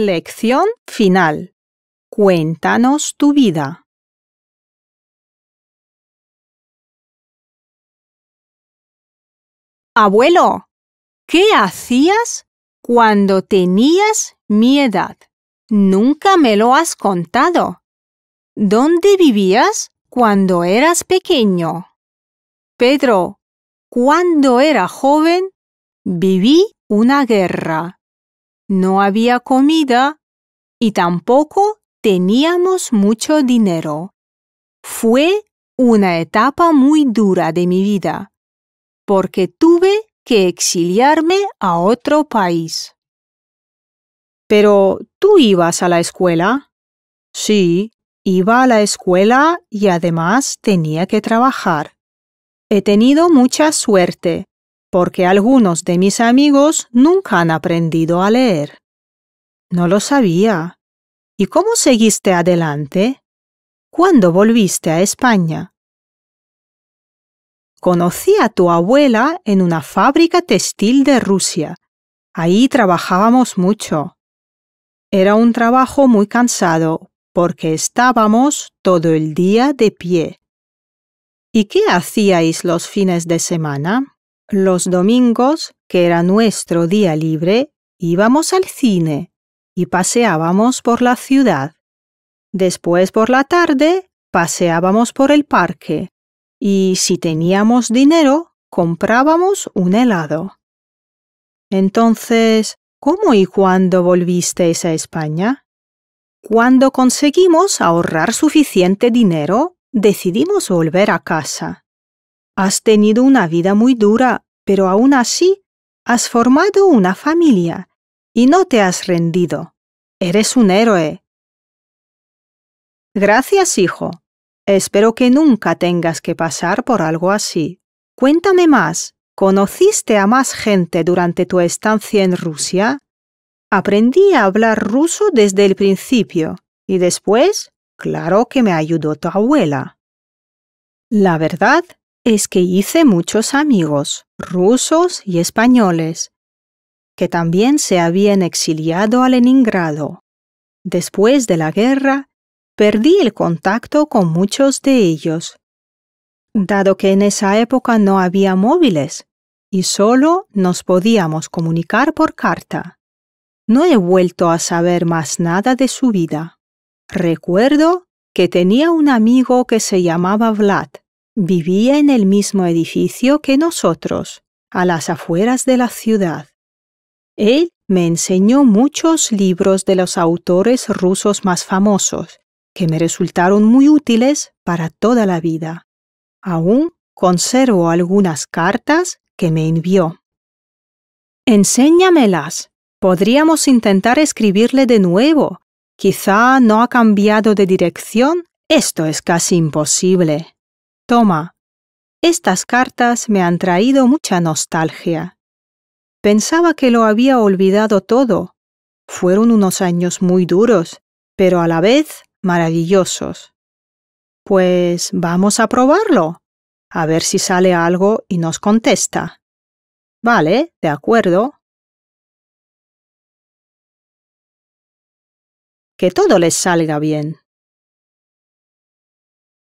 Lección final. Cuéntanos tu vida. Abuelo, ¿qué hacías cuando tenías mi edad? Nunca me lo has contado. ¿Dónde vivías cuando eras pequeño? Pedro, cuando era joven, viví una guerra no había comida y tampoco teníamos mucho dinero. Fue una etapa muy dura de mi vida, porque tuve que exiliarme a otro país. Pero tú ibas a la escuela. Sí, iba a la escuela y además tenía que trabajar. He tenido mucha suerte porque algunos de mis amigos nunca han aprendido a leer. No lo sabía. ¿Y cómo seguiste adelante? ¿Cuándo volviste a España? Conocí a tu abuela en una fábrica textil de Rusia. Ahí trabajábamos mucho. Era un trabajo muy cansado porque estábamos todo el día de pie. ¿Y qué hacíais los fines de semana? Los domingos, que era nuestro día libre, íbamos al cine y paseábamos por la ciudad. Después por la tarde, paseábamos por el parque y si teníamos dinero, comprábamos un helado. Entonces, ¿cómo y cuándo volvisteis a España? Cuando conseguimos ahorrar suficiente dinero, decidimos volver a casa. Has tenido una vida muy dura, pero aún así has formado una familia y no te has rendido. Eres un héroe. Gracias, hijo. Espero que nunca tengas que pasar por algo así. Cuéntame más. ¿Conociste a más gente durante tu estancia en Rusia? Aprendí a hablar ruso desde el principio y después, claro que me ayudó tu abuela. La verdad es que hice muchos amigos, rusos y españoles, que también se habían exiliado a Leningrado. Después de la guerra, perdí el contacto con muchos de ellos, dado que en esa época no había móviles y solo nos podíamos comunicar por carta. No he vuelto a saber más nada de su vida. Recuerdo que tenía un amigo que se llamaba Vlad, Vivía en el mismo edificio que nosotros, a las afueras de la ciudad. Él me enseñó muchos libros de los autores rusos más famosos, que me resultaron muy útiles para toda la vida. Aún conservo algunas cartas que me envió. Enséñamelas. Podríamos intentar escribirle de nuevo. Quizá no ha cambiado de dirección. Esto es casi imposible. Toma, estas cartas me han traído mucha nostalgia. Pensaba que lo había olvidado todo. Fueron unos años muy duros, pero a la vez maravillosos. Pues vamos a probarlo, a ver si sale algo y nos contesta. Vale, de acuerdo. Que todo les salga bien.